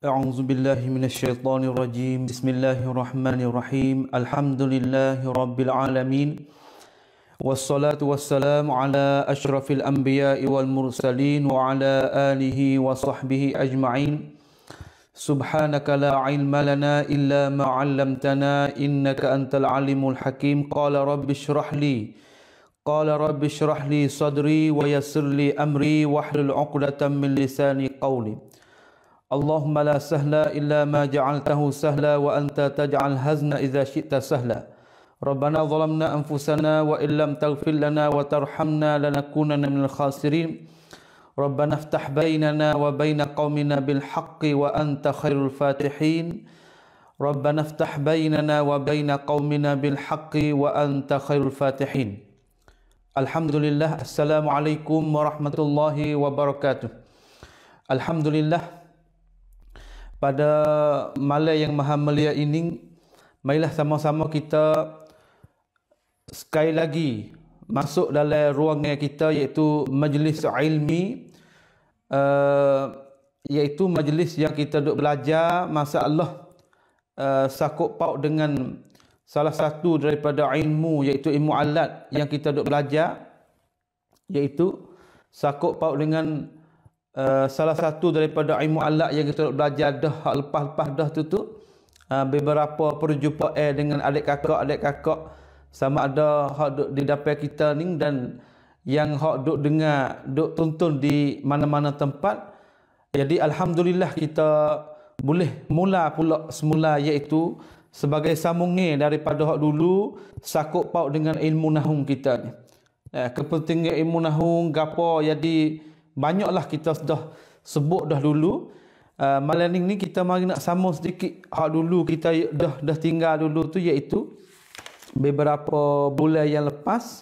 أعوذ بالله من الشيطان الرجيم بسم الله الرحمن الرحيم الحمد لله رب العالمين والصلاة والسلام على أشرف الأنبياء والمرسلين وعلى آله وصحبه أجمعين سبحانك لا علم لنا إلا ما علمتنا إنك أنت العلم الحكيم قال رب اشرح لي قال رب اشرح لي صدري ويسر لي أمري واحلل عقدة من لساني قولي اللهم لا سهل إلا ما جعلته سهلا وأنت تجعل هزنا إذا شئت سهلا ربنا ظلمنا أنفسنا وإن لم تغفر لنا وترحمنا لنكونن من الخاسرين ربنا افتح بيننا وبين قومنا بالحق وأنت خير الفاتحين ربنا افتح بيننا وبين قومنا بالحق وأنت خير الفاتحين الحمد لله السلام عليكم ورحمة الله وبركاته الحمد لله pada malam yang maha mulia ini marilah sama-sama kita sekali lagi masuk dalam ruang kita iaitu majlis ilmi uh, iaitu majlis yang kita duk belajar masalah uh, eh, sakut pau dengan salah satu daripada ilmu iaitu ilmu alat yang kita duk belajar iaitu sakut pau dengan Eh, salah satu daripada ilmu alat yang kita belajar dah lepas-lepas dah tu tu uh, beberapa perjumpa eh dengan adik kakak adik kakak sama ada hak duk di dapur kita ni dan yang hak duk dengar duk tuntun di mana-mana tempat jadi alhamdulillah kita boleh mula pula semula iaitu sebagai sambungnya daripada hak dulu sakup pau dengan ilmu nahum kita ni. Eh, kepentingan ilmu nahum gapo jadi ya banyaklah kita sudah sebut dah dulu. Uh, ah, malam ini kita mari nak sambung sedikit hak dulu kita dah dah tinggal dulu tu iaitu beberapa bulan yang lepas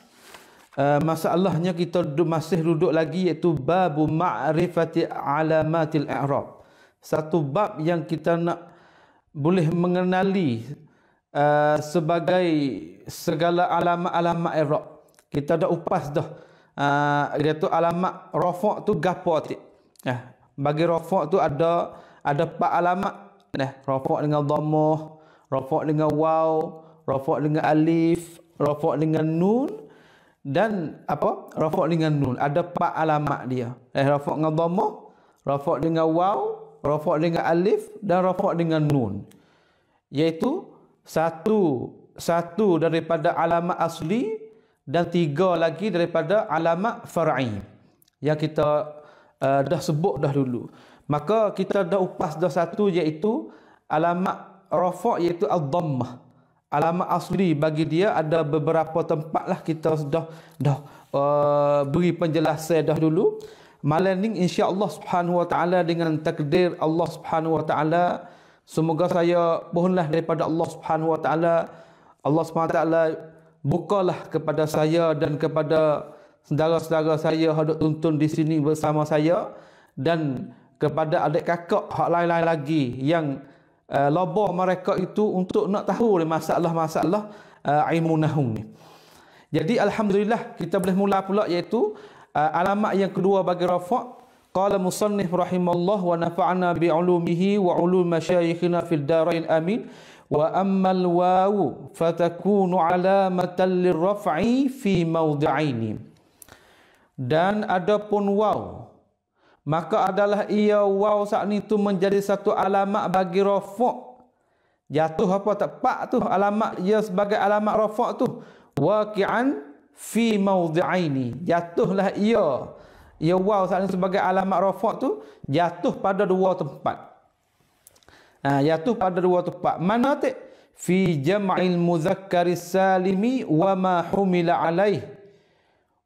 uh, masalahnya kita duduk, masih duduk lagi iaitu babu ma'rifati alamatil i'rab. Satu bab yang kita nak boleh mengenali uh, sebagai segala alamat-alamat i'rab. Kita dah upas dah. Ah, dia tu alamat rafa tu gapo ti. Nah, eh, bagi rafa tu ada ada empat alamat. Nah, eh, rafa dengan dhammah, rafa dengan waw, rafa dengan alif, rafa dengan nun dan apa? rafa dengan nun. Ada empat alamat dia. Eh rafa dengan dhammah, rafa dengan waw, rafa dengan alif dan rafa dengan nun. Yaitu satu satu daripada alamat asli dan tiga lagi daripada alamat far'i yang kita uh, dah sebut dah dulu maka kita dah upas dah satu iaitu alamat rafa' iaitu al-dhammah alamat asli bagi dia ada beberapa tempat lah kita sudah dah uh, beri penjelasan dah dulu malam ini insya-Allah Subhanahu wa taala dengan takdir Allah Subhanahu wa taala semoga saya mohonlah daripada Allah Subhanahu wa taala Allah Subhanahu wa taala bukalah kepada saya dan kepada saudara-saudara saya yang tuntun di sini bersama saya dan kepada adik kakak hak lain-lain lagi yang uh, eh, lobah mereka itu untuk nak tahu masalah-masalah uh, eh, imunahum ni. Jadi alhamdulillah kita boleh mula pula iaitu uh, alamat yang kedua bagi rafa' qala musannif rahimallahu wa nafa'ana bi ulumihi wa ulum masyayikhina fil darain amin وأما الواو فتكون علامة للرفع في موضعين dan ada pun waw maka adalah ia waw saat itu menjadi satu alamat bagi rafa' jatuh apa tak pak tu alamat ia sebagai alamat rafa' tu waqi'an fi mawdi'aini jatuhlah ia ia waw saat ini sebagai alamat rafa' tu jatuh pada dua tempat Ha, jatuh pada dua tempat. Mana tak? Fi jama'il muzakkari salimi wa ma humila alaih.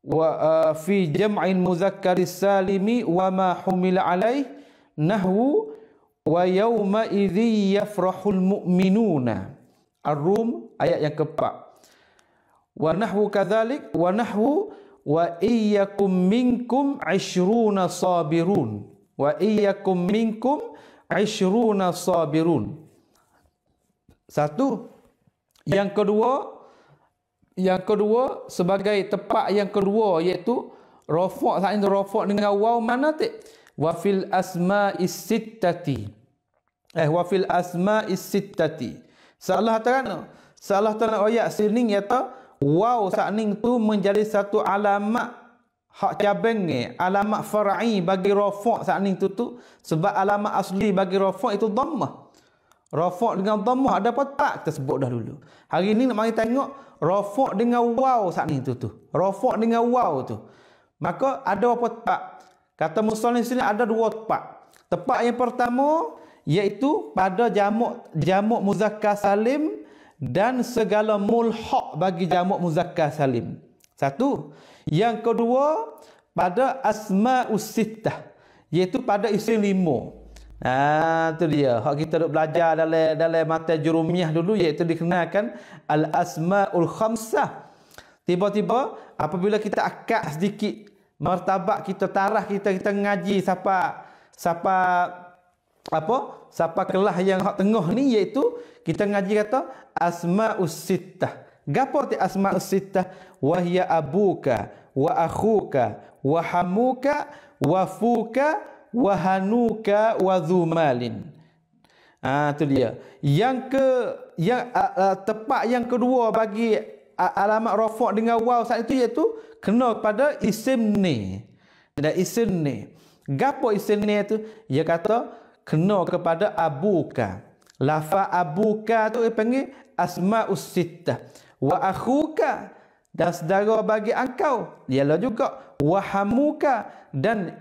Wa uh, fi jama'il muzakkari salimi wa ma humila alaih. Nahwu wa yawma idhi yafrahul mu'minuna. Ar-Rum ayat yang keempat. Wa nahwu kathalik wa nahwu wa iyyakum minkum ashruna sabirun. Wa iyyakum minkum ishruna sabirun. Satu. Yang kedua, yang kedua sebagai tepat yang kedua iaitu rafa' saat ini rafa' dengan waw mana tu? Wafil asma asma'i sittati. Eh wa fil asma'i sittati. Salah tangan. Salah tangan ayat sini iaitu waw saat ini tu menjadi satu alamat hak cabang alamat far'i bagi rafa' saat ni tu tu sebab alamat asli bagi rafa' itu dhammah rafa' dengan dhammah ada apa tak kita sebut dah dulu hari ni nak mari tengok rafa' dengan waw saat ni tu tu rafa' dengan waw tu maka ada apa tak kata musannif sini ada dua tempat tempat yang pertama iaitu pada jamak jamak muzakkar salim dan segala mulhaq bagi jamak muzakkar salim satu yang kedua pada asma sittah iaitu pada isim lima. Ha tu dia. Hak kita duk belajar dalam dalam mata jurumiah dulu iaitu dikenakan al asma ul khamsah. Tiba-tiba apabila kita akak sedikit martabak kita tarah kita kita ngaji siapa siapa apa siapa kelah yang hak tengah ni iaitu kita ngaji kata asma sittah. Gapo ti asma sittah? wahia abuka wa akhuka wa hamuka wa fuka wa hanuka wa dhumalin ah ha, tu dia yang ke yang uh, uh, tepat yang kedua bagi uh, alamat rafa dengan waw saat itu iaitu kena kepada isim ni dan isim ni gapo isim ni itu dia kata kena kepada abuka lafa abuka tu dipanggil panggil asma'us sittah wa akhuka dan saudara bagi engkau ialah juga wahamuka dan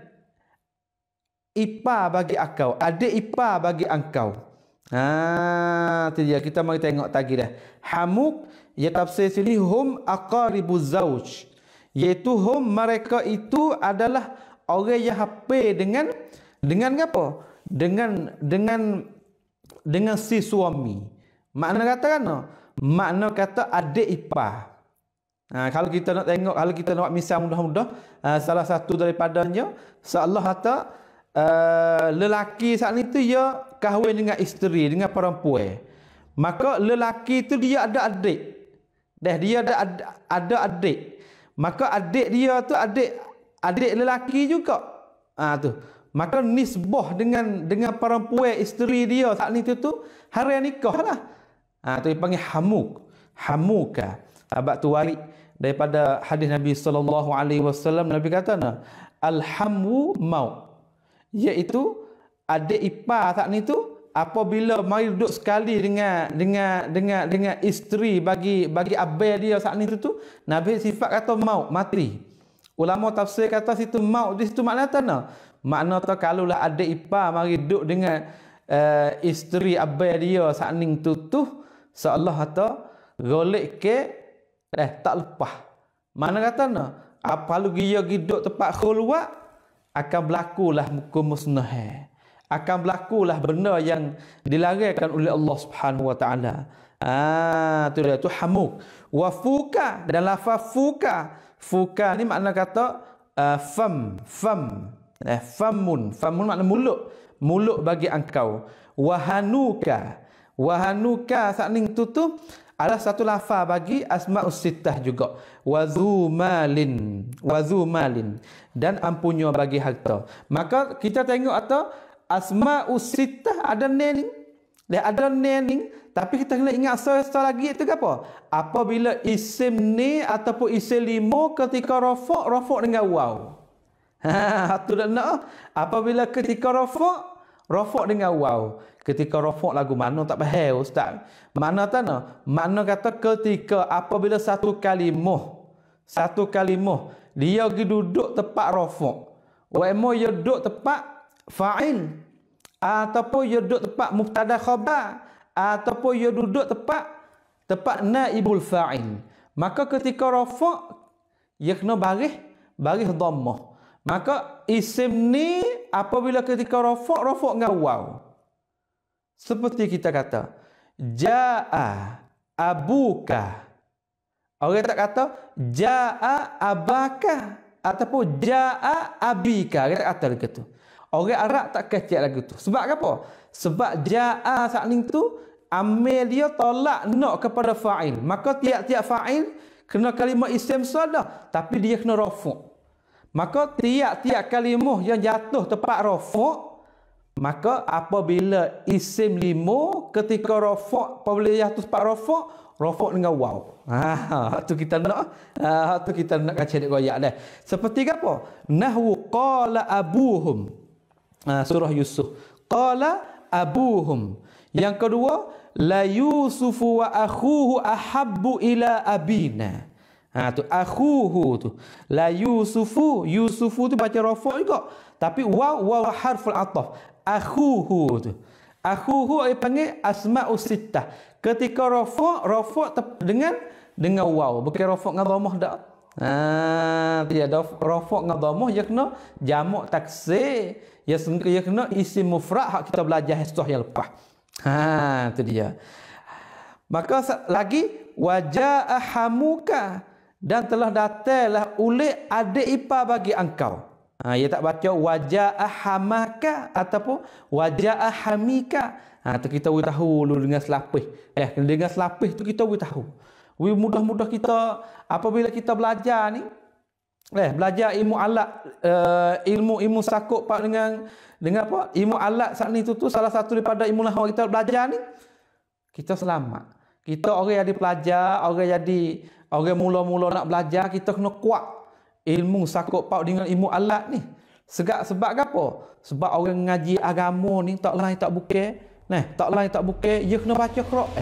ipa bagi engkau ada ipa bagi engkau ha tu dia kita mari tengok tadi dah hamuk ya tafsir sini hum aqaribu zauj iaitu hum mereka itu adalah orang yang hape dengan dengan apa dengan dengan dengan si suami makna kata kan makna kata adik ipar Ha, kalau kita nak tengok, kalau kita nak misal mudah-mudah, uh, salah satu daripadanya, seolah kata uh, ha, lelaki saat itu dia kahwin dengan isteri, dengan perempuan. Maka lelaki itu dia ada adik. Dah dia ada, ada adik. Maka adik dia tu adik adik lelaki juga. Ha, tu. Maka nisbah dengan dengan perempuan isteri dia saat itu tu tu hari nikah lah. Ha, tu dipanggil hamuk. Hamuka. Abak tu warik daripada hadis Nabi sallallahu alaihi wasallam Nabi kata nah alhamu mau iaitu adik ipar tak ni tu apabila mari duduk sekali dengan dengan dengan dengan isteri bagi bagi abel dia saat ni tu, tu Nabi sifat kata mau mati ulama tafsir kata situ mau di situ makna tanah makna tu kalau lah adik ipar mari duduk dengan uh, isteri abel dia saat ni tu tu seolah-olah ke Eh, tak lepas. Mana kata no? Apa lagi ia hidup tempat khulwat, akan berlakulah muka musnah. Eh. Akan berlaku lah benda yang dilarangkan oleh Allah Subhanahu Wa Taala. Ah, tu dia tu hamuk. Wa fuka dan lafa fuka. Fuka ni makna kata uh, fam, fam. Eh, famun, famun makna mulut. Muluk bagi engkau. Wahanuka. Wahanuka saat ning tutup ada satu lafaz bagi asma'us sittah juga. Wazu malin. Wazu malin. Dan ampunyo bagi harta. Maka kita tengok atau asma'us sittah ada nening, Dia ada nening. Tapi kita kena ingat satu lagi itu apa? Apabila isim ni ataupun isim limo ketika rofok, rofok dengan waw. Ha, tu dah nak. Apabila ketika rofok, Rofok dengan wow. Ketika rofok lagu mana tak payah ustaz. Mana tak no? Mana kata ketika apabila satu kalimah. Satu kalimah. Dia pergi duduk tepat rofok. Waimu dia duduk tepat fa'il. Ataupun dia duduk tepat muftadah khabar. Ataupun dia duduk tepat tepat naibul fa'il. Maka ketika rofok, dia kena baris, baris dhammah. Maka isim ni apabila ketika rafa rafa dengan waw. Seperti kita kata jaa abuka. Orang tak kata jaa abaka ataupun jaa abika. Orang tak kata lagu tu. Orang Arab tak kecil lagu tu. Sebab apa? Sebab jaa sakling tu amil dia tolak nak kepada fa'il. Maka tiap-tiap fa'il kena kalimah isim sudah Tapi dia kena rafuq. Maka tiap-tiap kalimah yang jatuh tempat rofok, maka apabila isim lima ketika rofok, apabila jatuh tempat rofok, rofok dengan waw. Ha, tu kita nak, ha, tu kita nak kacau dek koyak dah. Seperti apa? Nahu qala abuhum. Ha, surah Yusuf. Qala abuhum. Yang kedua, la Yusufu wa akhuhu ahabbu ila abina. Ha tu akhuhu tu. La Yusufu, Yusufu tu baca rafa juga. Tapi waw waw harful ataf. Akhuhu tu. Akhuhu dia panggil asma'u sittah. Ketika rafa, rafa dengan dengan waw, bukan rafa dengan dhammah dak. Ha dia ada rafa dengan dhammah ya kena jamak taksir. Ya sebenarnya kena isim mufrad hak kita belajar hasiah yang lepas. Ha tu dia. Maka lagi wajaa hamuka dan telah datelah oleh adik ipa bagi engkau. Ha, ia tak baca wajah hamaka ataupun wajah hamika. Ha, itu kita boleh tahu lu dengan selapih. Eh, dengan selapih tu kita boleh tahu. We mudah-mudah kita apabila kita belajar ni eh belajar ilmu alat uh, eh, ilmu ilmu sakok pak dengan dengan apa ilmu alat saat ni tu tu salah satu daripada ilmu lah kita belajar ni kita selamat kita orang yang dipelajar orang yang di Orang mula-mula nak belajar, kita kena kuat ilmu sakut paut dengan ilmu alat ni. Segak sebab apa? Sebab orang ngaji agama ni tak lain tak bukan. Nah, tak lain tak bukan, dia kena baca Quran.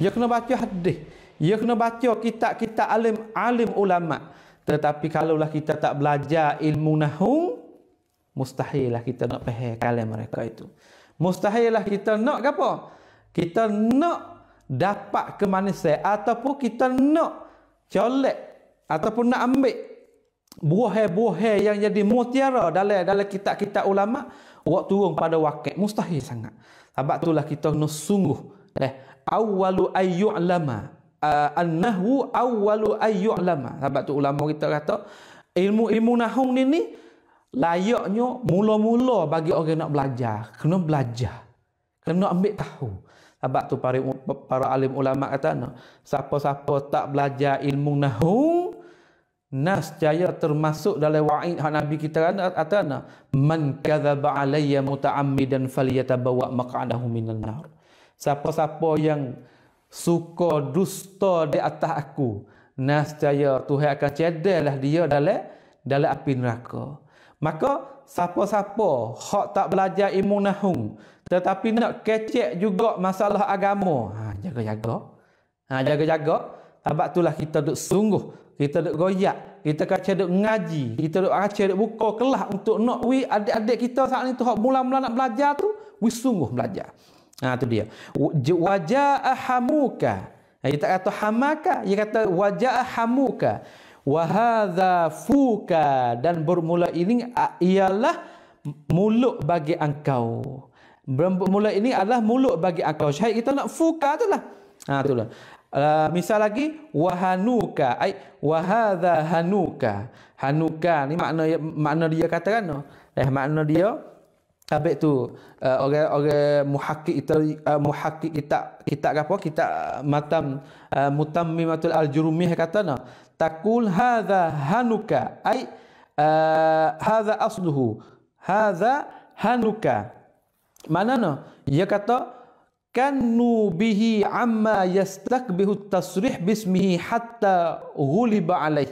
Dia kena baca hadis. Dia kena baca kitab-kitab alim alim ulama. Tetapi kalaulah kita tak belajar ilmu nahwu, lah kita nak faham kalam mereka itu. mustahil lah kita nak apa? Kita nak dapat kemanisan ataupun kita nak colek ataupun nak ambil buah-buah yang jadi mutiara dalam dalam kitab-kitab ulama waktu turun pada wakil mustahil sangat sebab itulah kita kena sungguh eh awwalu ayyulama uh, eh, annahu awwalu ayyulama sebab tu ulama kita kata ilmu-ilmu nahung ni ni layaknya mula-mula bagi orang nak belajar kena belajar kena ambil tahu Abak tu para, para alim ulama kata no, siapa-siapa tak belajar ilmu nahu nas jaya termasuk dalam wa'id hak nabi kita kan? kata no, man kadzaba alayya muta'ammidan falyatabawa maq'adahu minan nar. Siapa-siapa yang suka dusta di atas aku nas jaya Tuhan akan cedahlah dia dalam dalam api neraka. Maka siapa-siapa hak tak belajar ilmu nahung. Tetapi nak kecek juga masalah agama. Ha, jaga-jaga. Ha, jaga-jaga. Sebab itulah kita duduk sungguh. Kita duduk goyak. Kita kacau duduk ngaji. Kita duduk kacau duduk buka kelas untuk nak we adik-adik kita saat ini tu mula-mula nak belajar tu. We sungguh belajar. Ha, tu dia. Wajah hamuka. Ha, dia kata hamaka. Dia kata wajah hamuka. Wahada fuka. Dan bermula ini ialah muluk bagi engkau bermula ini adalah mulut bagi akal syahid kita nak fuka tu lah ha, tu lah uh, misal lagi wahanuka ai wahadha hanuka hanuka ni makna makna dia kata kan no? eh makna dia Habis tu uh, orang orang muhakkik kita uh, muhakkik kita kita apa kita uh, matam uh, mutammimatul al-jurumi kata no takul hadha hanuka ai uh, hadha asluhu hadha hanuka mana no? Ia kata kanu bihi amma yastakbihu tasrih bismihi hatta ghuliba alaih.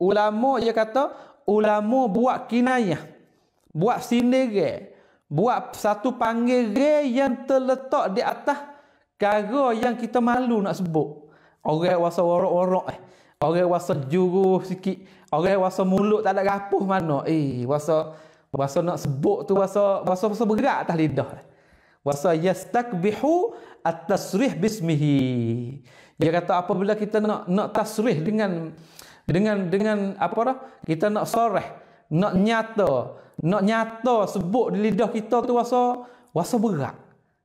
Ulamo ia kata ulamo buat kinayah. Buat sindir Buat satu panggil yang terletak di atas kago yang kita malu nak sebut. Orang wasa warok-warok eh. Orang wasa juru sikit. Orang wasa mulut tak ada rapuh mana. Eh, wasa... Bahasa nak sebut tu bahasa bahasa bahasa bergerak atas lidah. Bahasa yastakbihu at-tasrih bismihi. Dia kata apabila kita nak nak tasrih dengan dengan dengan apa dah? Kita nak sorah, nak nyata, nak nyata sebut di lidah kita tu bahasa bahasa bergerak.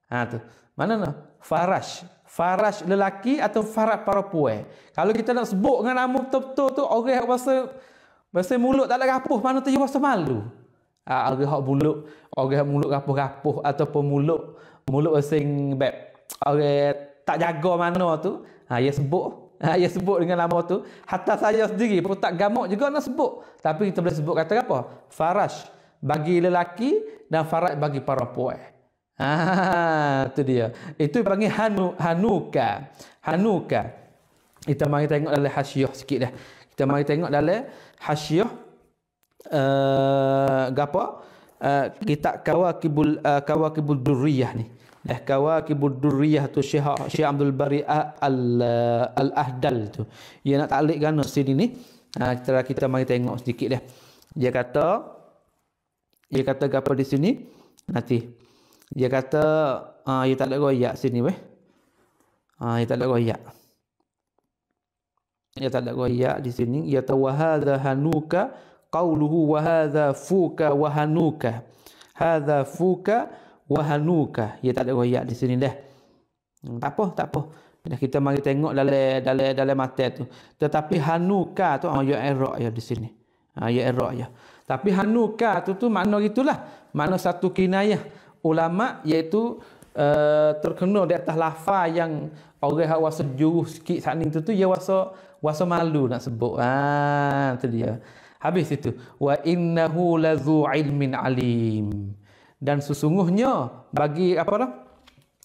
Ha tu. Mana nak? Farash. Farash lelaki atau farah puan? Kalau kita nak sebut dengan nama betul-betul tu orang bahasa bahasa mulut tak ada rapuh mana tu bahasa malu uh, ah, orang ah, hak buluk orang muluk rapuh-rapuh ataupun muluk muluk asing beb orang tak jaga mana tu ha uh, ya sebut ha ah, uh, ya sebut dengan nama tu hatta saya sendiri pun tak gamuk juga nak sebut tapi kita boleh sebut kata apa faraj bagi lelaki dan faraj bagi perempuan Ah, itu dia. Itu panggil hanu, hanuka. Hanuka. Kita mari tengok dalam hasyiah sikit dah. Kita mari tengok dalam hasyiah uh, gapo uh, kita kawakibul uh, kawakibul durriyah ni eh kawakibul durriyah tu syekh syekh Abdul Bari al al ahdal tu ya nak taklik gano sini ni uh, kita kita mari tengok sedikit dah dia kata dia kata gapo di sini nanti dia kata ah uh, dia tak ada ya sini weh ah uh, dia tak ada ya. Ia tak ada royak di sini ya tawahadha hanuka قوله وهذا فوكا وهنوكا هذا فوكا وهنوكا يا تعالى ويا di sini deh hmm, tak apa tak apa Dan kita mari tengok dalam dalam dalam mata tu tetapi hanuka tu oh, ya error ya di sini ha, ya erok ya tapi hanuka tu tu makna gitulah makna satu kinayah ulama iaitu uh, eh, terkenal di atas lafa yang orang hawa sejuruh sikit saat ni tu tu ia rasa rasa malu nak sebut ha tu dia Habis itu. Wa innahu lazu ilmin alim. Dan sesungguhnya bagi apa lah?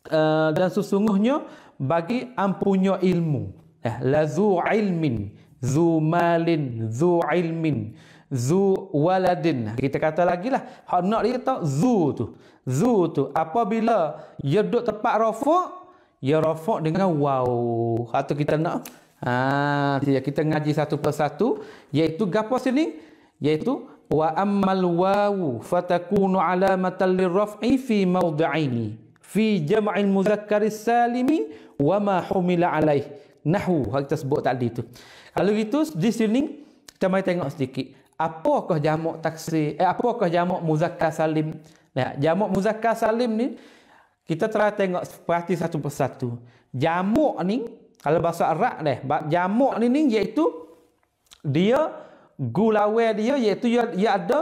Uh, dan sesungguhnya bagi ampunya ilmu. Eh, lazu ilmin. Zu malin. Zu ilmin. Zu waladin. Kita kata lagi lah. Hak nak dia tahu. Zu tu. Zu tu. Apabila dia duduk tepat rafuk. Ya rafuk dengan wow. Atau kita nak. Ah, kita ngaji satu persatu iaitu gapo sini? Iaitu wa ammal wawu fatakunu alamatan lirraf'i fi mawdaini fi jam'il muzakkar salimi wa ma humila alaih. Nahu hak kita sebut tadi tu. Kalau gitu di sini kita mai tengok sedikit. Apakah jamak taksir? Eh apakah jamak muzakkar salim? Nah, jamak muzakkar salim ni kita telah tengok perhati satu persatu. Jamak ni kalau bahasa Arab ni jamuk ni ni iaitu dia gulawe dia iaitu ia, ya, ia ada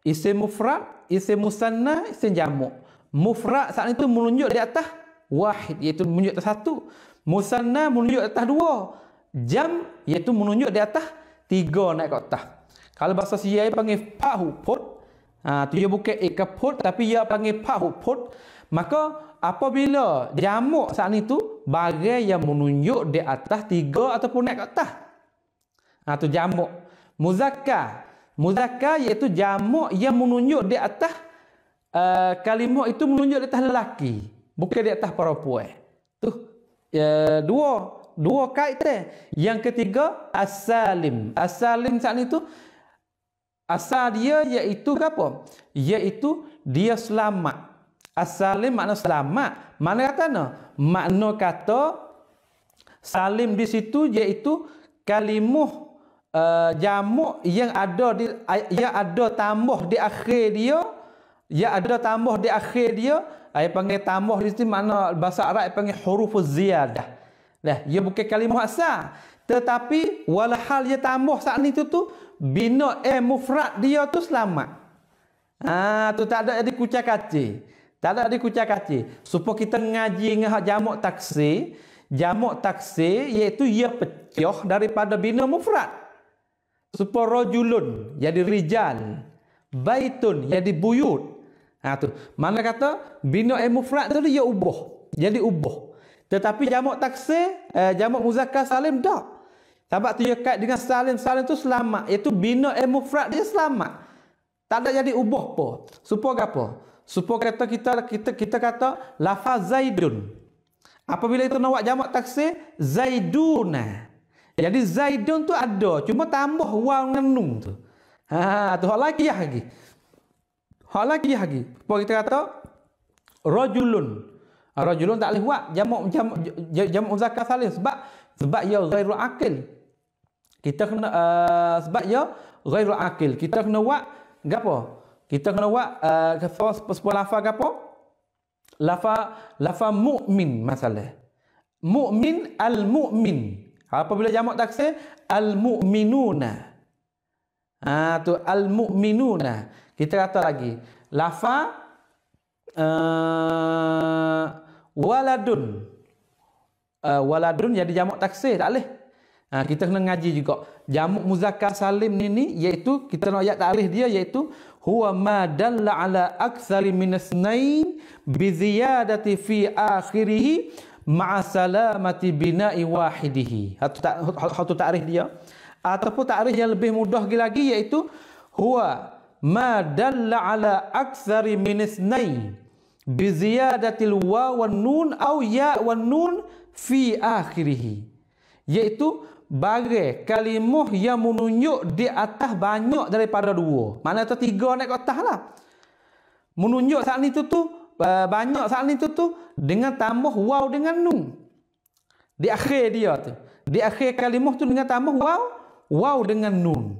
isim mufrad isim musanna isim jamuk mufrad saat itu menunjuk di atas wahid iaitu menunjuk atas satu musanna menunjuk di atas dua jam iaitu menunjuk di atas tiga naik ke atas kalau bahasa Syiah panggil pahu put ha, tu dia bukan ikaput tapi ia panggil pahu put maka apabila jamuk saat ni tu bagai yang menunjuk di atas tiga ataupun naik ke atas. Ha tu jamuk muzakkar. Muzakkar iaitu jamuk yang menunjuk di atas uh, eh, kalimah itu menunjuk di atas lelaki, bukan di atas perempuan. Tu uh, dua dua kaitan. Yang ketiga asalim salim As-salim saat ni tu asal dia iaitu apa? Iaitu dia selamat. As-salim makna selamat. Mana kata no? Makna kata salim di situ iaitu kalimuh uh, jamuk yang ada di yang ada tambah di akhir dia yang ada tambah di akhir dia ai eh, panggil tambah di situ makna bahasa Arab panggil huruf ziyadah. lah ia bukan kalimuh asal. Tetapi walhal ia tambah saat ni tu tu bina eh mufrad dia tu selamat. Ah tu tak ada jadi kucak kacik. Tak ada dikucak kaki. Supaya kita ngaji dengan jamok jamuk taksi. Jamuk taksi iaitu ia pecah daripada bina mufrad. Supaya rojulun jadi rijal. Baitun jadi buyut. Nah ha, tu. Mana kata bina mufrad tu dia ubah. Jadi ubah. Tetapi jamok taksi, eh, jamuk muzakar salim dah. Sebab tu ia kait dengan salim. Salim tu selamat. Iaitu bina mufrad dia selamat. Tak ada jadi ubah pun. Supaya apa? Supaya kata kita kita kita kata lafaz zaidun. Apabila itu nawak jamak taksir zaiduna. Jadi zaidun tu ada cuma tambah waw dengan nun tu. Ha tu hal lagi ya lagi. Hal lagi ya lagi. Apa kita kata? Rajulun. Ha, rajulun tak boleh buat jamak jamak jamak muzakkar salih sebab sebab ya, ghairu akil. Kita kena uh, sebab ya, ghairu akil. Kita kena buat apa? kita kena buat uh, eh, so, sebuah lafa ke apa lafaz lafaz mukmin masalah mukmin al mukmin apa bila jamak taksir al mukminuna ha tu al mukminuna kita kata lagi lafa uh, eh, waladun uh, waladun jadi jamak taksir tak boleh Ha, kita kena ngaji juga. Jamuk muzakkar salim ni ni iaitu kita nak ayat takrif dia iaitu huwa ma dalla ala aktsari min asnain bi ziyadati fi akhirih ma salamati bina'i wahidih. Satu tak satu takrif dia ataupun takrif yang lebih mudah lagi iaitu huwa ma dalla ala aktsari min asnain bi ziyadati al waw wan nun aw ya wan nun fi akhirih. Iaitu bagai kalimah yang menunjuk di atas banyak daripada dua. Mana tu tiga naik ke atas lah. Menunjuk saat ni tu tu, eh, banyak saat ni tu tu, dengan tambah waw dengan nun. Di akhir dia tu. Di akhir kalimah tu dengan tambah waw, waw dengan nun.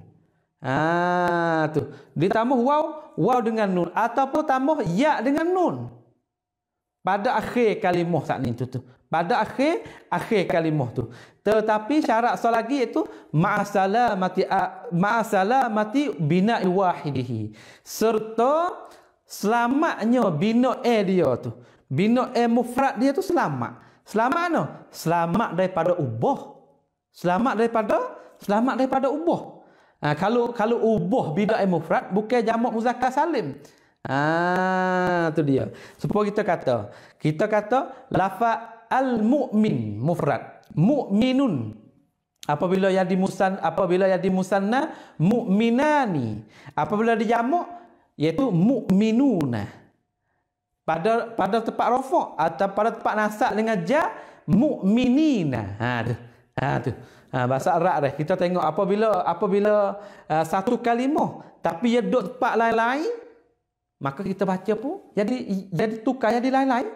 Ah tu. di Ditambah waw, waw dengan nun. Ataupun tambah ya dengan nun. Pada akhir kalimah saat ni tu tu. Pada akhir, akhir kalimah tu. Tetapi syarat satu lagi itu ma'asalamati ma'asalamati bina'i wahidihi serta selamatnya bina eh dia tu. Bina eh mufrad dia tu selamat. Selamat ano Selamat daripada ubah. Selamat daripada selamat daripada ubah. Ha, kalau kalau ubah bina eh mufrad bukan jamak muzakkar salim. Ah ha, tu dia. Supaya kita kata, kita kata lafaz al-mu'min mufrad mu'minun apabila yang dimusan apabila yang dimusanna mu'minani apabila dijamuk iaitu mu'minuna pada pada tempat rafa' atau pada tempat nasab dengan ja mu'minina ha tu ha tu ha, bahasa arab dah kita tengok apabila apabila uh, satu kalimah tapi ia duduk tempat lain-lain maka kita baca pun jadi jadi tukar jadi lain-lain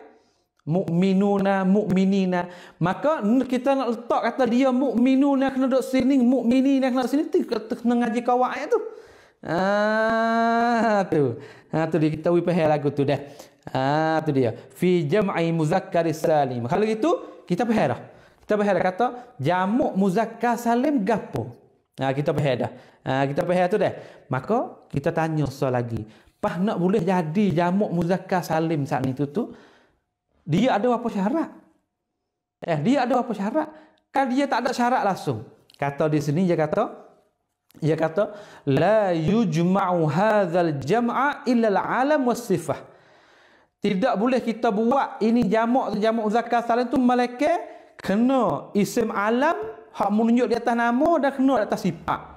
mukminuna mukminina maka kita nak letak kata dia mukminuna kena duduk sini mukminina kena duduk sini tu kena ngaji kawak ayat tu ah tu ha tu dia kita wipah lagu tu dah ah tu dia fi jam'i muzakkar salim kalau gitu kita pahala kita pahala kata jamuk muzakkar salim gapo ah kita pahala ah kita pahala tu dah maka kita tanya so lagi pah nak boleh jadi jamuk muzakkar salim saat ni tu tu dia ada apa syarat? Eh, dia ada apa syarat? Kan dia tak ada syarat langsung. Kata di sini dia kata dia kata la yujma'u hadzal jam'a illa al was-sifah. Tidak boleh kita buat ini jamak tu jamak zakar salim tu malaikat kena isim alam hak menunjuk di atas nama dan kena di atas sifat.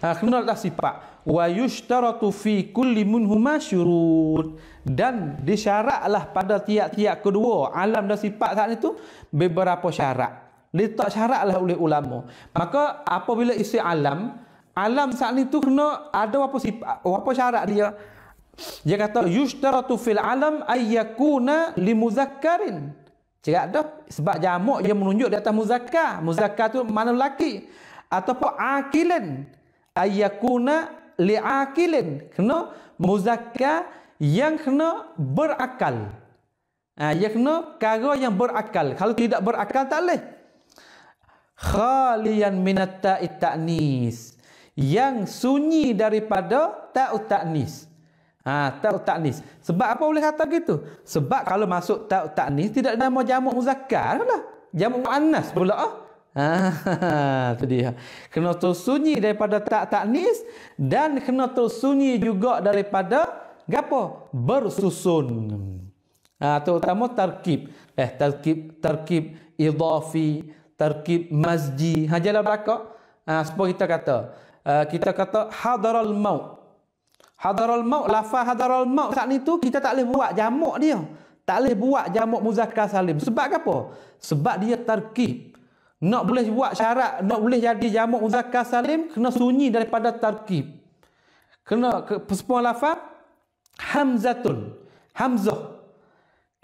Ha, kenalah sifat. Wa yushtaratu fi kulli munhuma syurut. Dan disyaratlah pada tiap-tiap kedua alam dan sifat saat itu beberapa syarat. Letak syaratlah oleh ulama. Maka apabila isi alam, alam saat itu kena ada apa sifat, apa syarat dia. Dia kata yushtaratu fil alam ayyakuna limuzakkarin. Cakap dah sebab jamak dia menunjuk di atas muzakkar. Muzakkar tu mana lelaki ataupun akilan ayakuna li'akilin kena muzakka yang kena berakal ha, yang kena kara yang berakal kalau tidak berakal tak boleh khalian minatta ta'nis yang sunyi daripada tak ta'nis ha, tak ta'nis sebab apa boleh kata gitu sebab kalau masuk tak ta'nis tidak nama jamuk muzakkar lah jamuk mu'annas pula ah. Ah, tu dia. Kena sunyi daripada tak taknis dan kena sunyi juga daripada gapo? Bersusun. Ha, terutama tarkib. Eh, tarkib, tarkib idhafi, tarkib masji. Ha, jalan belakang. Ha, seperti kita kata. Ha, kita kata hadaral maut. Hadaral maut, lafaz hadaral maut Tak ni tu kita tak boleh buat jamuk dia. Tak boleh buat jamuk muzakkar salim. Sebab apa? Sebab dia tarkib. Nak boleh buat syarat, nak boleh jadi jamuk muzakar salim, kena sunyi daripada tarkib. Kena ke, sepuluh lafaz, Hamzatun. Hamzah.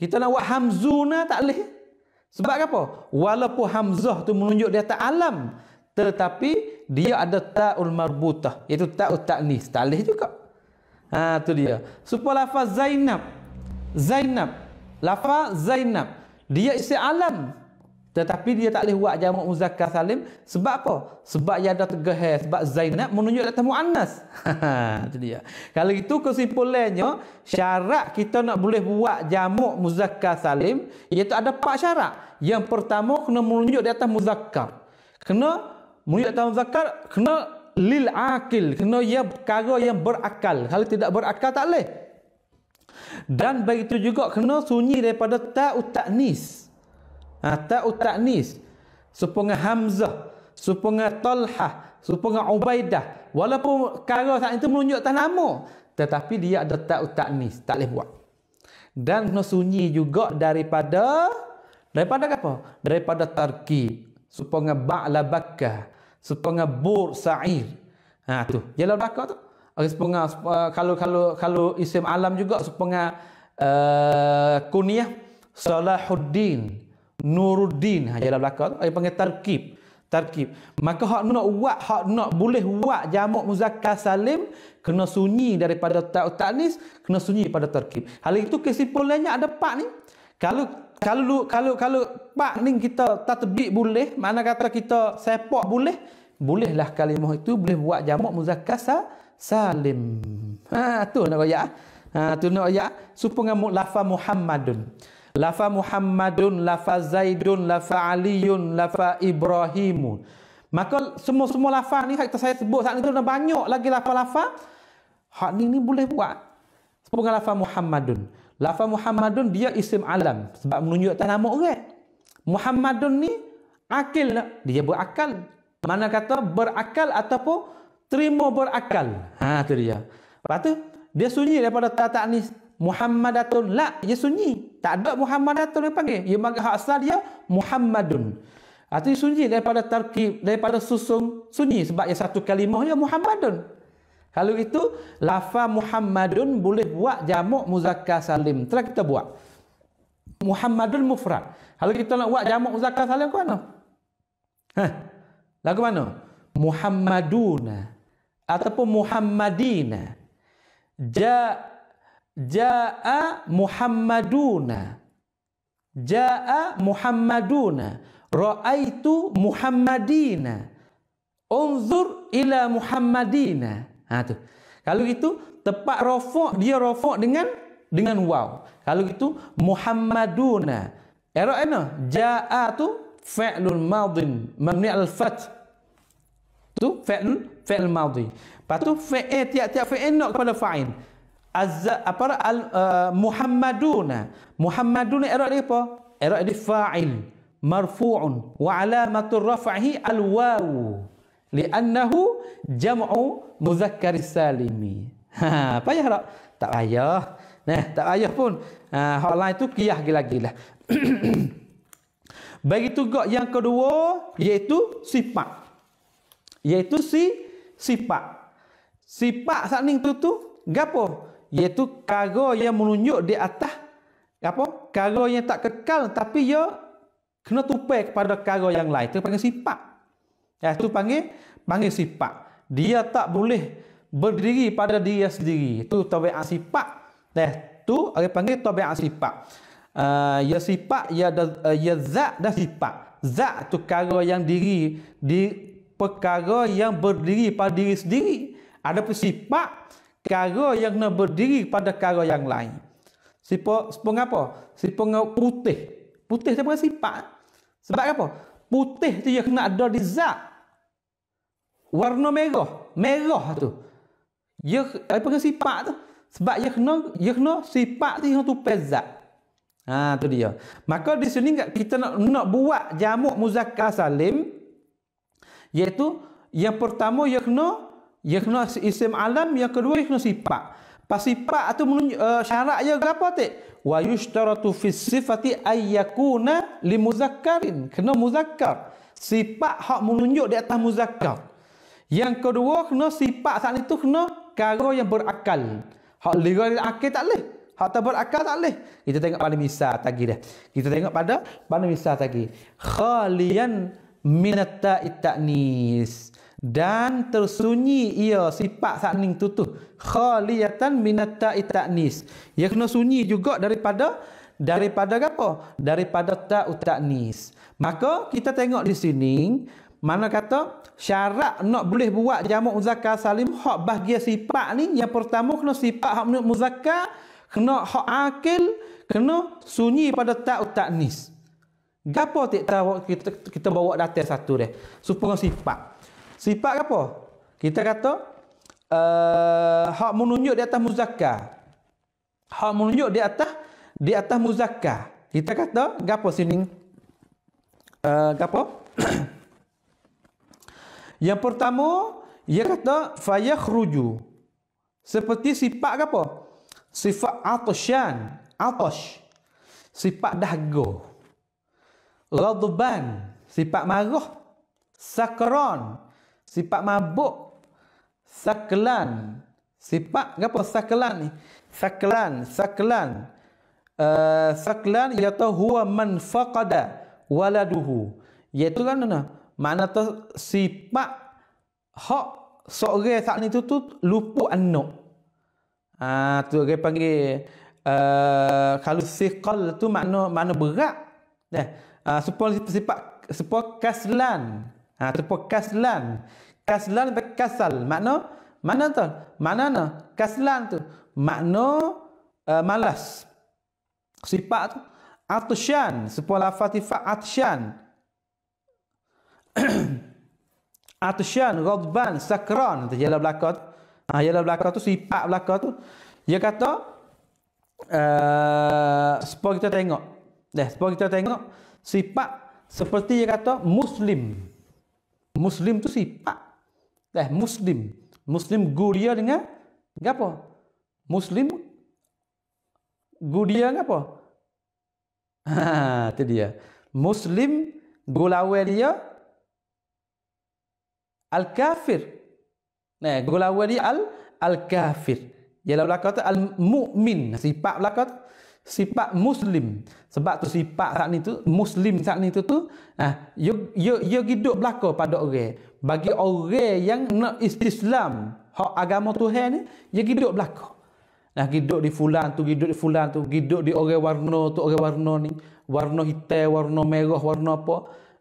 Kita nak buat Hamzuna tak boleh. Sebab apa? Walaupun Hamzah tu menunjuk dia tak alam. Tetapi dia ada ta'ul marbutah. Iaitu ta'ul ta'nis. Tak boleh juga. Ha, tu dia. Supa lafaz Zainab. Zainab. Lafaz Zainab. Dia isi alam. Tetapi dia tak boleh buat jamak muzakkar salim. Sebab apa? Sebab dia ada tegahir. Sebab Zainab menunjuk datang mu'annas. Itu dia. Kalau itu kesimpulannya, syarat kita nak boleh buat jamak muzakkar salim, iaitu ada empat syarat. Yang pertama, kena menunjuk datang muzakkar. Kena menunjuk datang muzakkar, kena lil akil. Kena ia perkara yang berakal. Kalau tidak berakal, tak boleh. Dan begitu juga, kena sunyi daripada ta'ut ta'nis. Ta Ha, ta'nis. Supunga Hamzah. Supunga Talhah. Supunga Ubaidah. Walaupun kara saat itu menunjukkan tak nama. Tetapi dia ada ta'u ta'nis. Tak boleh buat. Dan kena sunyi juga daripada... Daripada apa? Daripada tarkib. Supunga Ba'la Bakkah. Supunga Bur Sa'ir. Ha, tu. Jalan bakar tu. Okay, supunga, supunga, kalau kalau kalau isim alam juga. Supunga uh, eh, kunyah. Salahuddin. Salahuddin. Nuruddin ha jalan belakang tu dia panggil tarkib tarkib maka hak nak buat hak nak boleh buat jamak muzakkar salim kena sunyi daripada ta'anis kena sunyi pada tarkib hal itu kesimpulannya ada pak ni kalau kalau kalau kalau pak ni kita tatbik boleh mana kata kita sepak boleh bolehlah kalimah itu boleh buat jamak muzakkar salim ha tu nak ayat ha tu nak ayat supaya lafaz muhammadun Lafa Muhammadun, lafa Zaidun, lafa Aliun, lafa Ibrahimun. Maka semua-semua lafa ni hak saya sebut saat itu dah banyak lagi lafa-lafa. Hak ni ni boleh buat. Sebab lafa Muhammadun. Lafa Muhammadun dia isim alam sebab menunjukkan nama orang. Muhammadun ni akil lah. Dia berakal. Mana kata berakal ataupun terima berakal. Ha tu dia. Lepas tu dia sunyi daripada tata ni Muhammadatun la dia sunyi. Tak ada Muhammad Datul dia panggil. Dia panggil hak asal dia Muhammadun. Arti ah, sunyi daripada tarkib, daripada susung sunyi. Sebab yang satu kalimah dia Muhammadun. Kalau itu, lafa Muhammadun boleh buat jamuk muzakkar salim. Terus kita buat. Muhammadun mufrad. Kalau kita nak buat jamuk muzakkar salim, ke mana? Hah? Lagu mana? Muhammaduna. Ataupun Muhammadina. Ja' Ja'a Muhammaduna. Ja'a Muhammaduna. Ra'aitu Muhammadina. Unzur ila Muhammadina. Ha tu. Kalau itu tepat rafa' dia rafa' dengan dengan waw. Kalau itu Muhammaduna. Error ana. Ja'a tu fi'lun madhin mabni al fat, Tu fi'lun fi'l madhi. Patu fi'e tiap-tiap fi'e nak kepada fa'in az apa al uh, muhammaduna muhammaduna era dia apa era dia fa'il marfu'un wa alamatu rafa'i al waw li'annahu jam'u muzakkar salimi ha payah tak tak payah nah tak payah pun ha hak lain tu kiyah lagi lah bagi tugas yang kedua iaitu sifat iaitu si sifat sifat sakning tu tu gapo iaitu kargo yang menunjuk di atas apa kargo yang tak kekal tapi ia ya kena tupai kepada kargo yang lain itu panggil sifat ya itu panggil panggil sifat dia tak boleh berdiri pada dia sendiri itu tabiat sifat teh tu orang panggil tabiat sifat uh, ya sifat ya da, uh, ya zat dan sifat zat tu kargo yang diri di perkara yang berdiri pada diri sendiri ada pun sifat kara yang nak berdiri pada kara yang lain. Sipo sepung apa? Sipung putih. Putih tu apa sifat? Sebab apa? Putih tu yang nak ada di zat. Warna merah, merah tu. Ya apa ke sifat tu? Sebab ya kena ya kena sifat tu yang tu pezat. Ha tu dia. Maka di sini kita nak nak buat jamuk muzakkar salim iaitu yang pertama ya kena ia kena isim alam, yang kedua ikhna kena sifat. Pas sifat tu menunjuk uh, eh, syarat dia apa tak? Wa yushtaratu fi sifati ayyakuna li muzakkarin. Kena muzakkar. Sifat hak menunjuk di atas muzakkar. Yang kedua kena sifat saat itu kena karo yang berakal. Hak lira akal tak boleh. Hak tak berakal tak boleh. Kita tengok pada misal tadi dah. Kita tengok pada pada misal tadi. Khalian minat ta'nis. Ta dan tersunyi ia sifat sakning tu tu khaliatan minata itaknis ia kena sunyi juga daripada daripada apa daripada ta utaknis maka kita tengok di sini mana kata syarat nak boleh buat jamak muzakkar salim hak bahagia sifat ni yang pertama kena sifat hak muzakkar kena hak akil kena sunyi pada ta utaknis Gapo tak kita, kita bawa data satu deh. Supaya sifat. Sifat apa? Kita kata uh, hak menunjuk di atas muzakkar. Hak menunjuk di atas di atas muzakkar. Kita kata gapo sini? Eh uh, gapo? Yang pertama, ia kata fayakhruju. Seperti sifat apa? Sifat atasyan, atas. Sifat dahgo? Ghadban, sifat marah. Sakran, sifat mabuk saklan sifat apa saklan ni saklan saklan uh, saklan iaitu huwa man faqada waladuhu iaitu kan mana mana tu sifat hak seorang saat ni tu tu lupa anak ah tu orang panggil uh, kalau siqal tu makna mana berat nah uh, sifat sifat sifat kaslan Ha, ataupun kaslan. Kaslan dan kasal. Makna? Mana tu? Mana tu? Kaslan tu. Makna uh, malas. Sifat tu. Atushan. Sepuluh lafaz tifat atushan. atushan. Rodban. Sakran. Itu jalan belakang tu. Ha, jalan belakang tu. Sifat belakang tu. Dia kata. Uh, eh, sepuluh kita tengok. Eh, sepuluh kita tengok. Sifat. Seperti dia kata. Muslim. Muslim. Muslim tu sifat. Eh, Muslim. Muslim guria dengan, dengan apa? Muslim guria dengan apa? Itu ha, dia. Muslim gulawai dia al-kafir. Nah, eh, gulawai dia al-kafir. Ya Ialah kata al-mu'min. Sifat belakang sifat muslim sebab tu sifat saat ni tu muslim saat ni tu tu ah yo yo yo hidup belaka pada orang bagi orang yang nak istislam hak agama Tuhan ni dia hidup belaka nah hidup di fulan tu hidup di fulan tu hidup di orang warna tu orang warna ni warna hitam warna merah warna apa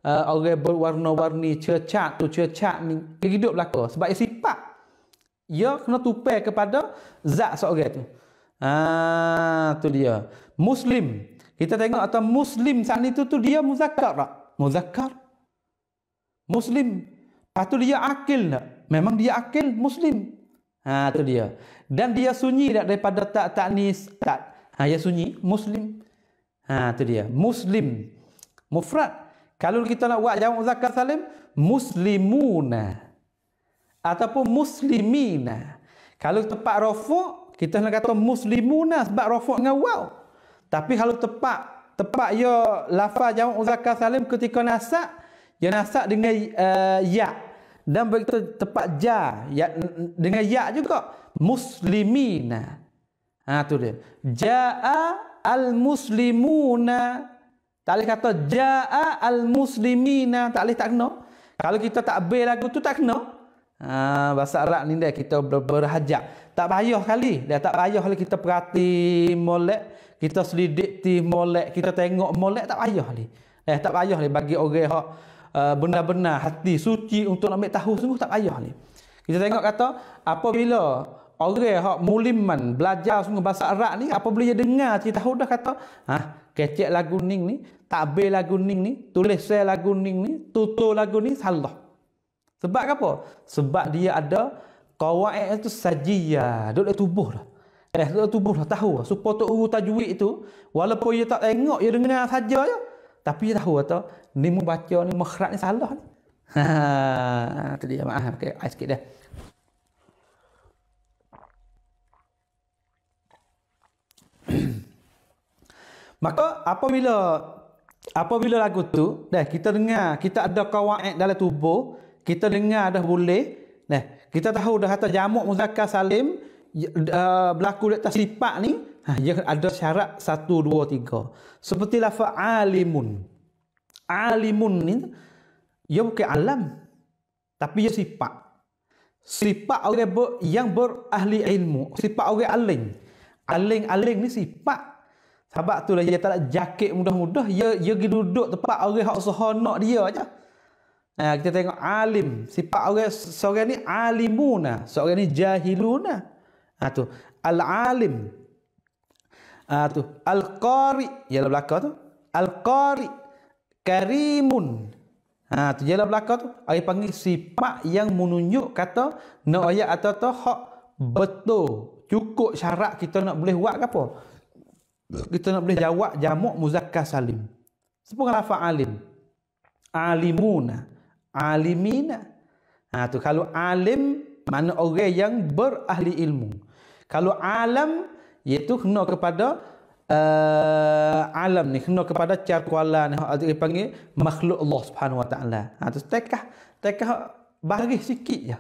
uh, orang berwarna-warni cecak tu cecak ni dia hidup belaka sebab sifat dia kena tupai kepada zat seorang tu Ah, tu dia. Muslim. Kita tengok atau Muslim saat itu tu, dia muzakkar tak? Muzakkar. Muslim. Lepas tu dia akil tak? Memang dia akil Muslim. Ha, tu dia. Dan dia sunyi tak daripada tak tak ni tak. Ha, dia sunyi Muslim. Ha, tu dia. Muslim. Mufrad. Kalau kita nak buat jawab zakar salim, Muslimuna. Ataupun Muslimina. Kalau tempat rofuk, kita nak kata muslimuna sebab rafa' dengan waw. Tapi kalau tepat, tepat ya lafaz jamak muzakkar salim ketika nasak, ya nasak dengan uh, ya. Dan begitu tepat ja ya, dengan ya juga muslimina. Ha tu dia. Ja'a al-muslimuna. Tak boleh kata ja'a al-muslimina, tak boleh tak kena. Kalau kita tak lagu tu tak kena. Ha, bahasa Arab ni dia kita ber tak payah kali dah tak payah kali kita perhati molek kita selidik ti molek kita tengok molek tak payah kali eh tak payah kali bagi orang hak uh, eh, benar-benar hati suci untuk ambil tahu sungguh tak payah ni. kita tengok kata apabila orang hak muliman belajar sungguh bahasa Arab ni apa boleh dia dengar cerita dah kata ha kecek lagu ning ni tak takbir lagu ning ni tulis saya lagu ning ni tutur lagu ni salah sebab apa sebab dia ada qawaid itu sajia duduk dalam tubuh dah dah eh, dalam tubuh lah tahu supaya tok guru tajwid itu walaupun dia tak tengok dia dengar saja ya tapi dia tahu lah, tu ni mu baca ni makhraj ni salah ni ha tadi maaf okey ai sikit dah Maka apabila apabila lagu tu dah kita dengar kita ada kawaid dalam tubuh kita dengar dah boleh nah kita tahu dah kata jamuk muzakkar salim uh, berlaku di atas lipat ni ha, dia ada syarat satu, dua, tiga seperti lafaz alimun alimun ni dia bukan alam tapi dia sifat sifat orang ber, yang berahli ilmu sifat orang alim alim-alim ni sifat sebab tu lah dia tak nak jaket mudah-mudah dia, dia duduk tempat orang yang sehonok dia aja. Ha, kita tengok alim. Sifat orang seorang ni alimuna. Seorang ni jahiluna. Ha, tu. Al-alim. Ha, tu. Al-qari. Jalan belakang tu. Al-qari. Karimun. Ha, tu jalan belakang tu. Ayah panggil sifat yang menunjuk kata. Nak no ayat atau tu. Hak betul. Cukup syarat kita nak boleh buat apa? Kita nak boleh jawab jamuk muzakkar salim. Sepungan lafak alim. Alimuna. Alimuna alimina. Ha, tu kalau alim mana orang yang berahli ilmu. Kalau alam iaitu kena kepada uh, alam ni kena kepada cakwala ni hak dia panggil makhluk Allah Subhanahu Wa Taala. Ha tu tekah tekah bahagi sikit je.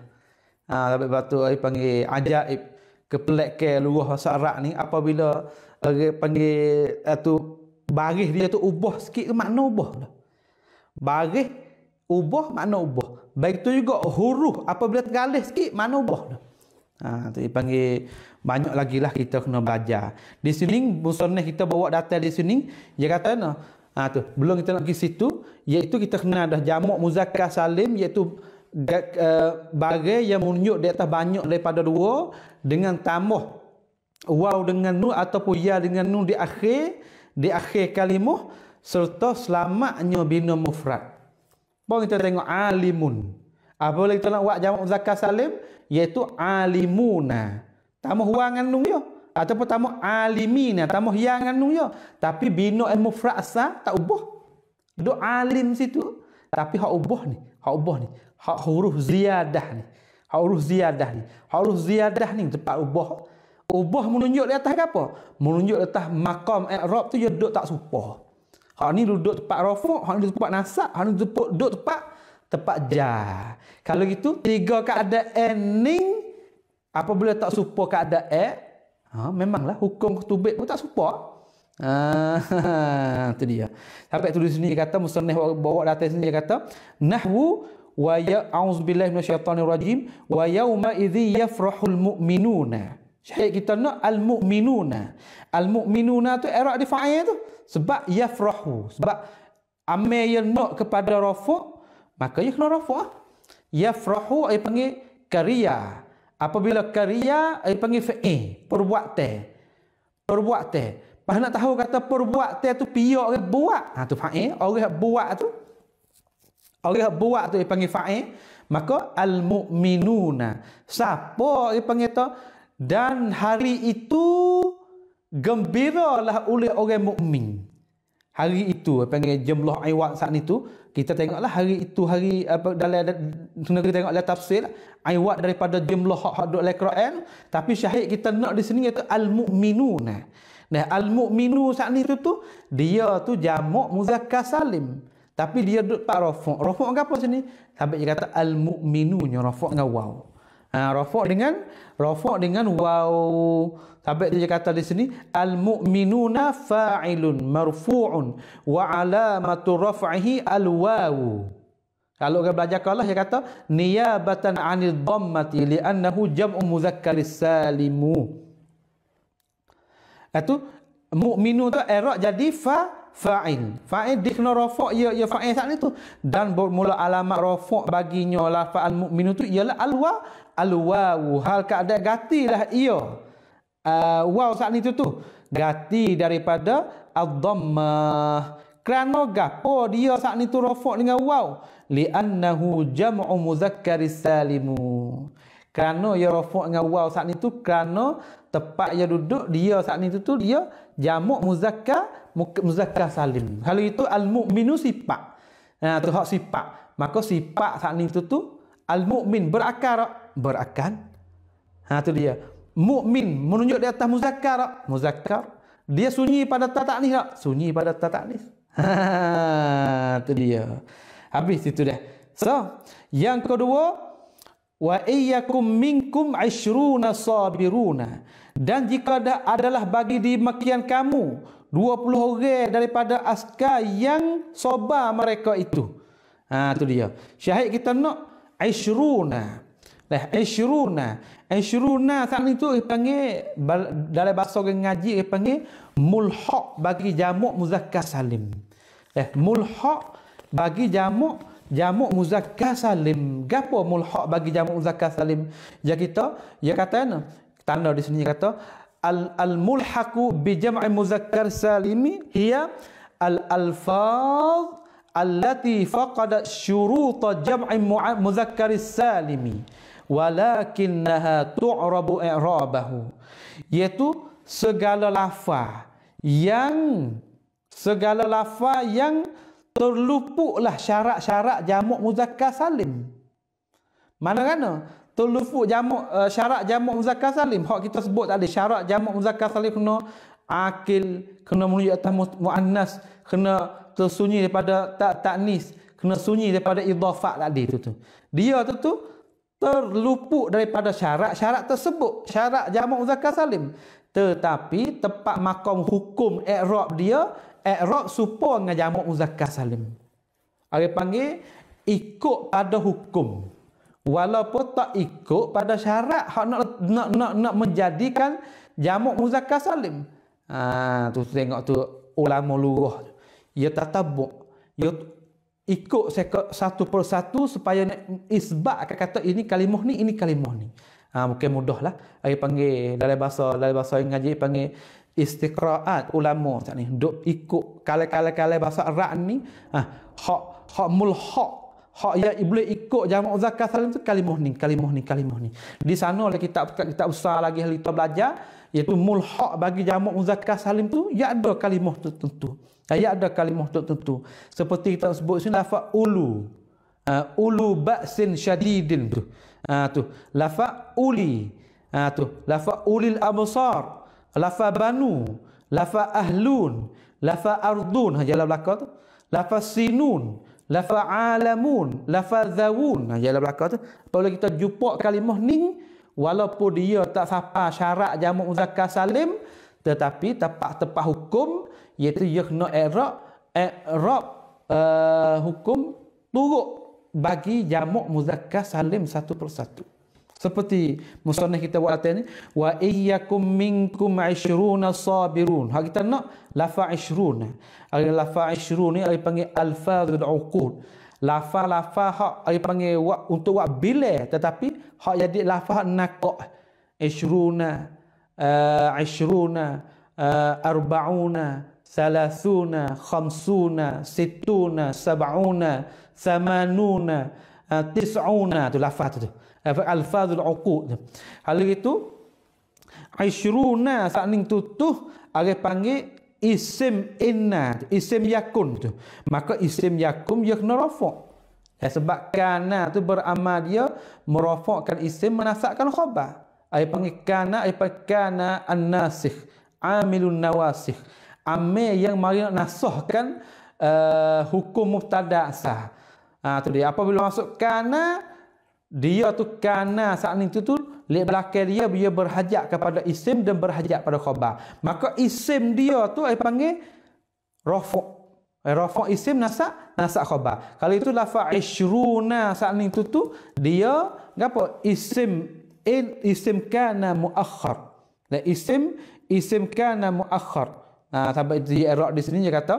Ha tapi batu dia panggil ajaib kepelek ke luah sarak ni apabila orang panggil uh, tu dia tu ubah sikit ke makna ubah dah ubah makna ubah. Baik tu juga huruf apabila tergalih sikit makna ubah. Ha tu dipanggil banyak lagi lah kita kena belajar. Di sini musonnya kita bawa data di sini. Dia kata no. Ha tu belum kita nak pergi situ iaitu kita kena dah jamak muzakkar salim iaitu uh, bagai yang menunjuk di atas banyak daripada dua dengan tambah waw dengan nu ataupun ya dengan nu di akhir di akhir kalimah serta selamatnya bina mufrad. Bong kita tengok alimun. Apa boleh kita nak buat jamak muzakkar salim? Iaitu alimuna. Tamu huangan nung yo. Ataupun tamu alimina, tamu hiangan nung yo. Tapi bina ilmu fraksa tak ubah. Duk alim situ. Tapi hak ubah ni. Hak ubah ni. Hak huruf ziyadah ni. Hak huruf ziyadah ni. Hak huruf ziyadah ni tepat ubah. Ubah menunjuk di atas apa? Menunjuk di atas makam Arab tu dia duduk tak supah. Hak ni duduk tempat rofok, hak ni duduk tempat nasab, hak ni duduk, duduk tempat tempat jah. Kalau gitu, tiga keadaan ni, apa boleh tak supa keadaan? Ha, memanglah, hukum ketubik pun tak supa. ha, itu dia. Sampai tulis sini dia kata musnah bawa datang sini dia kata nahwu wa ya auzubillahi minasyaitonirrajim wa yauma idzi yafrahul mu'minuna. Syahid kita nak al-mu'minuna. Al-mu'minuna tu i'rab di fa'il tu. Sebab yafrahu. Sebab amal yang nak kepada rafu' maka ia kena rafu' ah. Yafrahu ia panggil karya. Apabila karya ia panggil fi'i, perbuatan. Perbuatan. Pas nak tahu kata perbuatan tu piak ke buat. Ha tu fa'il, orang yang buat tu. Orang yang buat tu ia panggil fa'il. Maka al-mu'minuna. Siapa ia panggil tu? dan hari itu gembira lah oleh orang mukmin. Hari itu panggil jumlah iwad saat itu kita tengoklah hari itu hari apa dalam kena kita tengoklah tafsir iwad daripada jumlah hak hak dalam Quran tapi syahid kita nak di sini iaitu al mukminun. Nah al mukminu saat itu tu dia tu jamak muzakkar salim. Tapi dia duduk pak rafu. Rafu apa sini? Sampai dia kata al mukminu nya rafu dengan wow. Ha, rafa dengan rafa dengan waw sampai dia kata di sini al mu'minuna fa'ilun marfu'un wa alamatu raf'ihi al waw kalau kita belajar kalah, dia kata niyabatan anil dhammati li'annahu jam'u muzakkar salimu itu mu'minun tu erak jadi fa fa'il fa'il dikna rafa' ya ya fa'il saat itu dan bermula alamat rafa' baginya lafal muminun tu ialah al alwa alwawu hal keadaan gati lah ia uh, waw saat ni tu tu ganti daripada ad-dhammah kerana gapo dia saat ni tu rofok dengan waw li'annahu jam'u muzakkari salimu kerana ia rofok dengan waw saat ni tu kerana tempat ia duduk dia saat ni tu tu dia jamu muzakkar muzakkar salim Kalau itu al-mu'minu sifat nah tu hak sifat maka sifat saat ni tu tu al-mu'min berakar berakal. Ha tu dia. Mukmin menunjuk di atas muzakkar. Muzakkar. Dia sunyi pada tatak tak? Sunyi pada tatak Ha tu dia. Habis itu dah. So, yang kedua wa iyyakum minkum 20 sabiruna. Dan jika ada adalah bagi di makian kamu 20 orang daripada askar yang sabar mereka itu. Ha tu dia. Syahid kita nak aishruna. Lah ishruna. Ishruna saat itu, tu panggil dalam bahasa orang ngaji dia panggil mulhaq bagi jamuk muzakkar salim. Lah mulhaq bagi jamuk jamuk muzakkar salim. Gapo mulhaq bagi jamuk muzakkar salim? Ya kita, ya kata no. Tanda di sini kata al al mulhaqu bi jam'i muzakkar salimi hiya al alfaz allati faqadat syurut jam'i muzakkar salimi walakinnaha tu'rabu i'rabahu iaitu segala lafaz yang segala lafaz yang terluputlah syarat-syarat jamak muzakkar salim mana mana Terlupuk jamak uh, syarat jamak muzakkar salim hak kita sebut tadi syarat jamak muzakkar salim kena akil kena mulia atas muannas kena tersunyi daripada tak taknis kena sunyi daripada idhafat tadi tu tu dia tu tu terluput daripada syarat-syarat tersebut syarat jamak zakat salim tetapi tempat makam hukum i'rab dia i'rab serupa dengan jamak zakat salim orang panggil ikut pada hukum walaupun tak ikut pada syarat hak nak nak nak, nak menjadikan jamak muzakkar salim ha tu tengok tu ulama lurah ya tatabbu ya ikut satu per satu supaya nak isbat akan kata ini kalimah ni, ini kalimah ni. Ha, mungkin mudah lah. Saya panggil dalam bahasa, dalam bahasa yang ngaji panggil istiqraat ulama. Sat ni. Duk ikut kala-kala-kala bahasa Arab ni. Ha, hak, hak mul hak. Hak yang boleh ikut jamak zakat salim tu kalimah ni, kalimah ni, kalimah ni. Di sana oleh kita, kita usah lagi kita belajar. Iaitu mul hak bagi jamak zakat salim tu, ya ada kalimah tertentu. Ayat ada kalimah tertentu. Seperti kita sebut sini lafaz ulu. Uh, ulu ba'sin syadidin tu. Uh, ah, tu. Lafaz uli. Uh, tu. Lafaz ulil absar. Lafaz banu. Lafaz ahlun. Lafaz ardun. Ha jalan belakang tu. Lafaz sinun. Lafaz alamun. Lafaz zawun. Ha jalan belakang tu. Apabila kita jumpa kalimah ni. Walaupun dia tak sapa syarat jamu muzakkar salim. Tetapi tepat-tepat hukum iaitu yakhna i'rab i'rab eh, hukum turuk bagi jamak muzakkar salim satu persatu seperti musanna kita buat atas ni wa iyyakum minkum 20 sabirun hak kita nak lafa 20 ada lafa 20 ni ada panggil alfazul uqud lafa-lafa hak ada panggil wak, untuk wak bila tetapi hak jadi lafa nakak 20 uh, 20 40 thalathuna, khamsuna, situna, sab'una, thamanuna, eh, tis'una. tu, lafaz tu. Al-fadul uqud tu. Hal itu, ishruna sa'ning tutuh, agak panggil isim inna, isim yakun tu. Maka isim yakun yuk nerafuk. Ya, sebab kana tu beramal dia merofokkan isim menasakkan khabar. Ayat panggil kana, ayat panggil kana an-nasikh. Amilun nawasikh amir yang mari nak nasahkan uh, eh, hukum mubtada sah. Ha tu dia apabila masuk kana dia tu kana saat ni tu tu lihat belakang dia dia berhajat kepada isim dan berhajat pada khabar. Maka isim dia tu ai panggil rafu. Eh, rafu isim nasak nasak khabar. Kalau itu lafa' ishruna saat ni tu tu dia ngapa isim in isim kana muakhar. Dan isim isim kana muakhar. Ha, sampai di erok di sini dia kata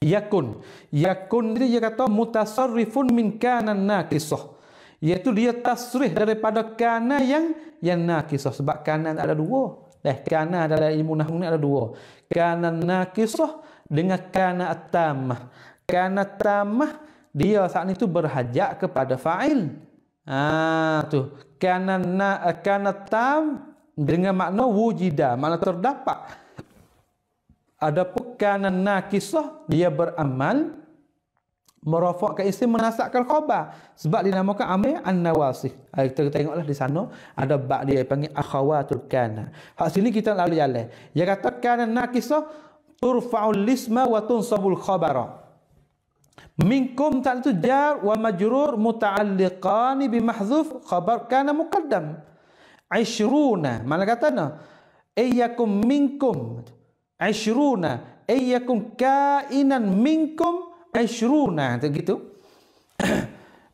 yakun yakun ini dia kata mutasarrifun min kanan naqisah iaitu dia tasrih daripada kana yang yang naqisah sebab kanan ada dua eh kana dalam ilmu nahwu ni ada dua kanan naqisah dengan kana tamah kana tamah dia saat itu berhajat kepada fa'il ah tu kana na, kana tam dengan makna wujida makna terdapat ada pekanan nakisah dia beramal merafakkan isi menasakkan khabar sebab dinamakan amir an-nawasih ah, kita tengoklah di sana ada bak dia panggil akhawatul kana hak sini kita lalu jalan dia kata kana nakisah turfa'ul lisma wa tunsabul khabara minkum ta'al tu jar wa majrur muta'alliqani bimahzuf khabar kana muqaddam 20 mana kata na ayyakum minkum ashruna ayyakum kainan minkum aishruna, tu gitu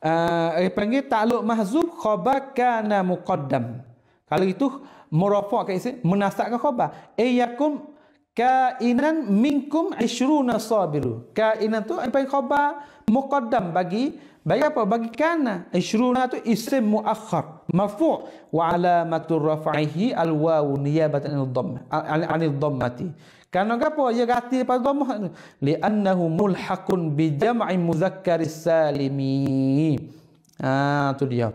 uh, dia panggil takluk mahzub khabar kana muqaddam kalau itu merafak kat isi menasakkan khabar ayyakum kainan minkum ishruna sabiru kainan tu apa khabar muqaddam bagi bagi apa bagi kana ishruna tu isim muakhar mafu wa alamatur rafa'ihi al waw niyabatan anil dhamma anil dhammati kana apa ia gati pada dhamma tu li annahu mulhaqun bi jam'i salimi ah tu dia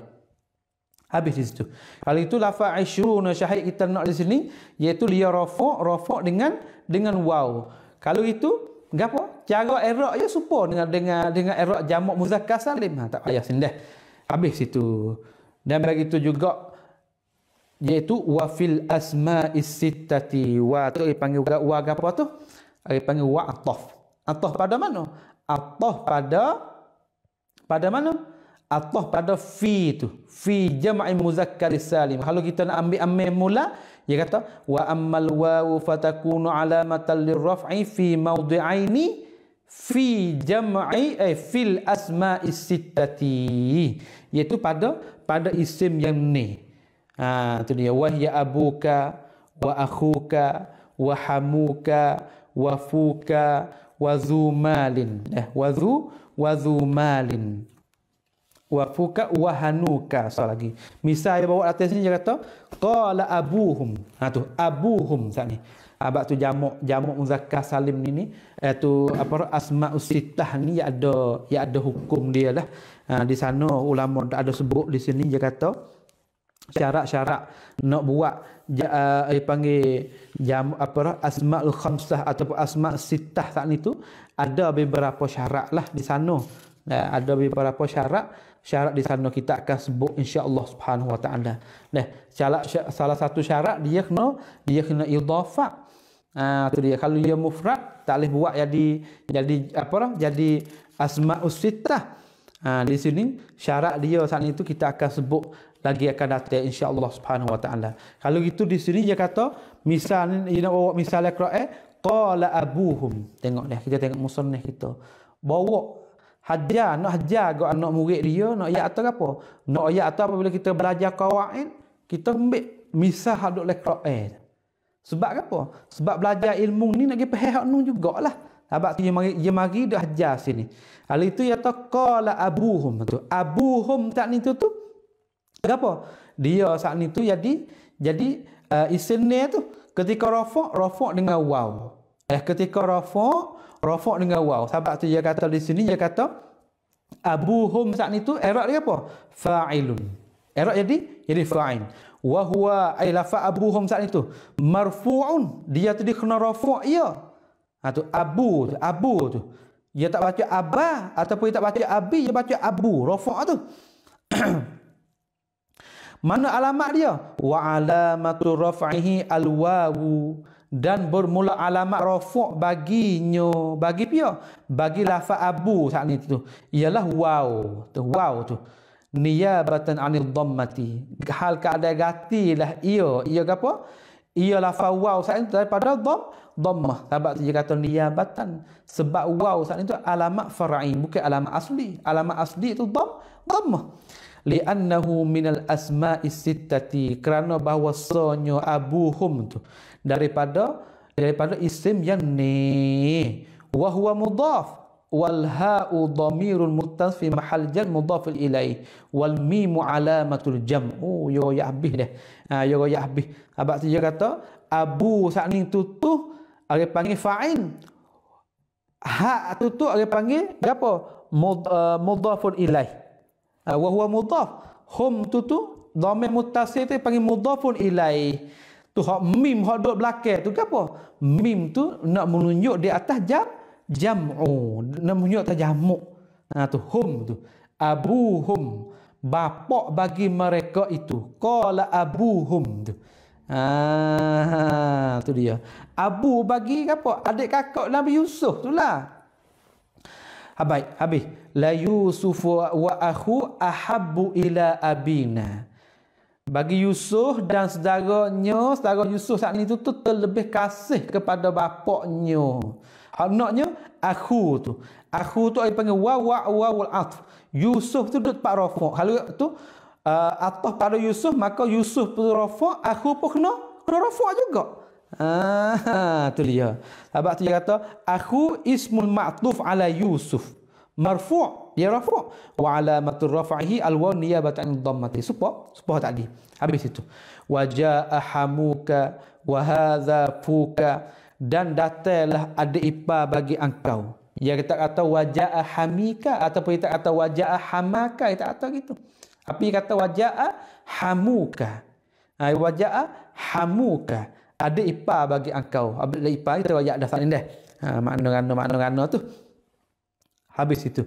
Habis di situ. Kalau itu lafa' ashuruna syahid kita nak di sini iaitu dia rafa' rafa' dengan dengan waw. Kalau itu gapo? Cara erok ya supo dengan dengan dengan erok jamak muzakkar salim. Ha, tak payah sini dah. Habis situ. Dan begitu juga iaitu wa fil asma'is sittati wa tu dipanggil wa, wa gapo tu? Ari panggil wa'tof. Atof pada mana? Atof pada pada mana? atau pada fi itu fi jama'i muzakkar salim kalau kita nak ambil ambil mula dia kata wa ammal wawu fatakunu alamatan lirraf'i fi mawdi'aini fi jama'i eh, fil asma'i sittati iaitu pada pada isim yang ni ha tu dia wa ya abuka wa akhuka wa hamuka wa fuka wa zumalin eh wa zu wa zumalin wafuka wahanuka so lagi misal dia bawa atas sini dia kata qala abuhum ha tu abuhum sat ni abak tu jamak jamak muzakkar salim ni ni iaitu eh, apa asma usitah ni ya ada ya ada hukum dia lah ha, di sana ulama ada sebut di sini dia kata syarat-syarat nak buat ja, uh, panggil jam apa asmaul khamsah ataupun asma sitah ni tu ada beberapa syarat lah di sana eh, ada beberapa syarat syarat di sana kita akan sebut insya-Allah Subhanahu wa taala. Nah, syarat salah satu syarat dia kena dia kena idhafah. Ah tu dia kalau dia mufrad tak boleh buat jadi jadi apa lah jadi asmaus sittah. Ah di sini syarat dia saat itu kita akan sebut lagi akan datang insya-Allah Subhanahu wa taala. Kalau gitu di sini dia kata misal you nak bawa misal Al-Quran qala abuhum. Tengok dia kita tengok musnad kita. Bawa hajar nak hajar ke anak murid dia nak ayat atau apa nak ayat atau apabila kita belajar kawain kita ambil misah hadut le Quran eh. sebab apa sebab belajar ilmu ni nak pergi pehak nun jugalah sebab tu dia mari dia dah hajar sini hal itu ya kala abuhum tu abuhum saat ni tu tu apa dia saat ni tu jadi jadi eh, isinnya tu ketika rafa rafa dengan waw eh ketika rafa rafa dengan waw sebab tu dia kata di sini dia kata Abu abuhum saat itu i'rab dia apa fa'ilun i'rab jadi jadi fa'il wa huwa ai lafa abuhum saat itu marfuun dia tadi kena rafa ya ha tu abu tu, abu tu dia tak baca aba ataupun dia tak baca abi dia baca abu rafa tu mana alamat dia wa alamatu al alwawu dan bermula alamat rafa' baginyo bagi pia bagi lafa abu saat ni tu ialah wow tu wow tu niyabatan anil dhammati hal kada gati lah ia ia apa ia lafa wow saat ni daripada dham dhamma sebab dia kata niyabatan sebab wow saat ni tu alamat far'i bukan alamat asli alamat asli tu dham dhamma li'annahu al asma'is sittati kerana bahawa sonyo abuhum tu daripada daripada isim yang ni wa huwa mudhaf wal ha'u dhamirun muttas fi mahal jar mudhaf ilaih wal mimu alamatul jam oh yo ya habis dah ha yo ya habis abak tu kata abu sakni tutuh ari panggil fa'in eh, ha tutuh ari panggil apa mudhafun ilaih wa huwa mudhaf hum tutuh dhamir muttasil tu panggil mudhafun ilaih Tu hak mim hak duduk belakang tu ke apa? Mim tu nak menunjuk di atas jam jam'u. Nak menunjuk atas jamuk. Ha tu hum tu. Abu hum. Bapak bagi mereka itu. Qala hum tu. Ha, tu dia. Abu bagi apa? Adik kakak Nabi Yusuf tu lah. Habis, habis. La Yusuf wa, wa akhu ahabbu ila abina bagi Yusuf dan saudaranya, saudara Yusuf saat ini tu, tu terlebih kasih kepada bapaknya. Anaknya, aku tu. Aku tu orang panggil wawak wawul atf. Yusuf tu duduk tempat rofok. Kalau tu, uh, atas pada Yusuf, maka Yusuf pun rofok, aku pun kena, kena rofok juga. Ah, tu dia. Sebab tu dia kata, aku ismul ma'tuf ala Yusuf. Marfu' dia rafa' wa alamatur rafa'ihi alwaw niyabatan dhammati supa supa tadi habis itu wa jaa hamuka wa hadza fuka dan datanglah ada ipa bagi engkau ia ya, kata kata wajah hamika ataupun kita kata wajah hamaka kita kata gitu. Tapi kata wajah hamuka. Ai ha, wajah hamuka. Ada ipa bagi engkau. Ada ipa kita wajah dah sana dah. Ha makna-makna makna-makna tu. Habis itu.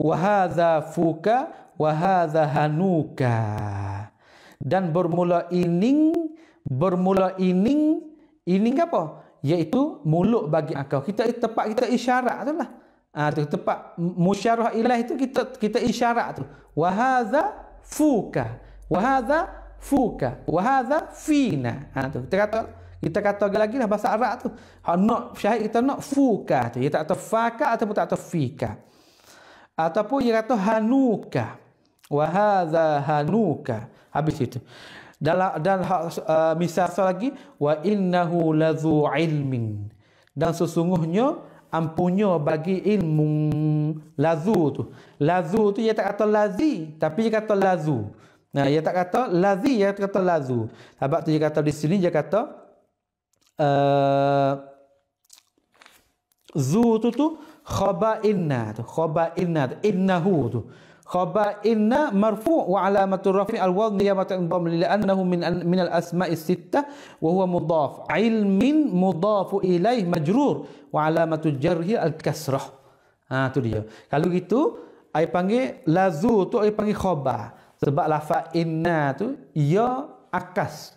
Wahada fuka wahada hanuka dan bermula ining bermula ining ining apa iaitu mulut bagi engkau kita tepat kita isyarat tu lah ha, tu tepat musyarah ilah itu kita kita isyarat tu Wahada fuka wahada fuka wahada fina ha, tu kita kata kita kata lagi, lagi lah bahasa Arab tu. Ha, not, syahid kita nak fuka tu. Dia tak tahu faka ataupun tak tahu fika ataupun dia kata hanuka wa hadha hanuka habis itu dalam dan uh, misal satu lagi wa innahu ladzu ilmin dan sesungguhnya ampunya bagi ilmu lazu tu lazu tu dia tak kata lazi tapi dia kata lazu nah dia tak kata lazi dia kata lazu sebab tu dia kata di sini dia kata uh, zu tu tu khaba inna tu khaba inna tu innahu tu khaba inna marfu wa alamatul rafi al wadh niyamat al dam lil annahu min an, min al asma' al sitta wa huwa mudaf ilmin mudaf ilaih majrur wa alamatul jarhi al kasrah ha tu dia kalau gitu ai panggil lazu tu ai panggil khaba sebab lafa inna tu ya akas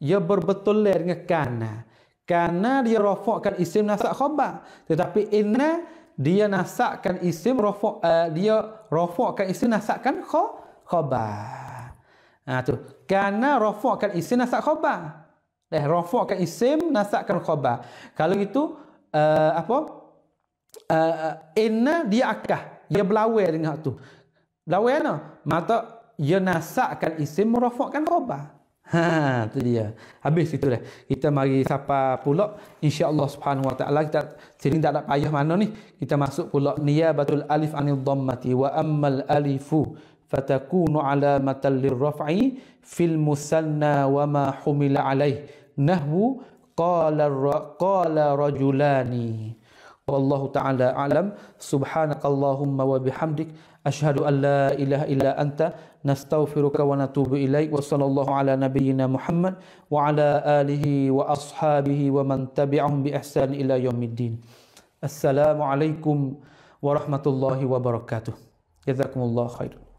ya berbetul dengan kana Karena dia rofokkan isim nasak khobar. Tetapi inna dia nasakkan isim rofok uh, eh, dia rofokkan isim nasabkan khobar. Nah ha, tu. Karena rofokkan isim nasak khobar. Eh rofokkan isim nasakkan khobar. Kalau itu uh, eh, apa? Uh, inna dia akah. Dia belawai dengan tu. Belawai mana? Maka dia nasakkan isim merofokkan khobar. Ha, tu dia. Habis situ dah. Kita mari sapa pula insya-Allah Subhanahu wa taala kita sering tak ada payah mana ni. Kita masuk pula batul alif anil dhammati wa ammal alifu fatakunu alamatan lirraf'i fil musanna wa ma humila alaih nahwu qala qala rajulani wallahu ta'ala alam subhanakallahumma wa bihamdik ashhadu an la ilaha illa anta نستغفرك ونتوب إليك وصلى الله على نبينا محمد وعلى آله وأصحابه ومن تبعهم بإحسان إلى يوم الدين السلام عليكم ورحمة الله وبركاته جزاكم الله خيرًا